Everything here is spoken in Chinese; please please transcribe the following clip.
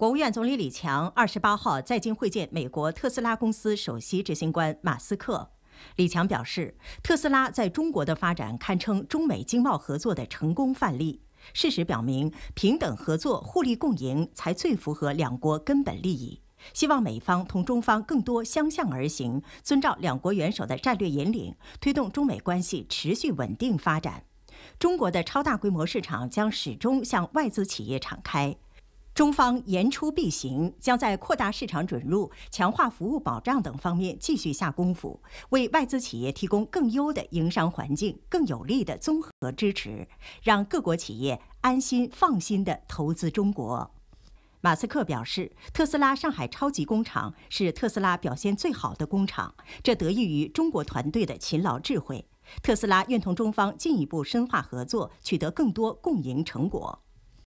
国务院总理李强二十八号在京会见美国特斯拉公司首席执行官马斯克。李强表示，特斯拉在中国的发展堪称中美经贸合作的成功范例。事实表明，平等合作、互利共赢才最符合两国根本利益。希望美方同中方更多相向而行，遵照两国元首的战略引领，推动中美关系持续稳定发展。中国的超大规模市场将始终向外资企业敞开。中方言出必行，将在扩大市场准入、强化服务保障等方面继续下功夫，为外资企业提供更优的营商环境、更有力的综合支持，让各国企业安心放心地投资中国。马斯克表示，特斯拉上海超级工厂是特斯拉表现最好的工厂，这得益于中国团队的勤劳智慧。特斯拉愿同中方进一步深化合作，取得更多共赢成果。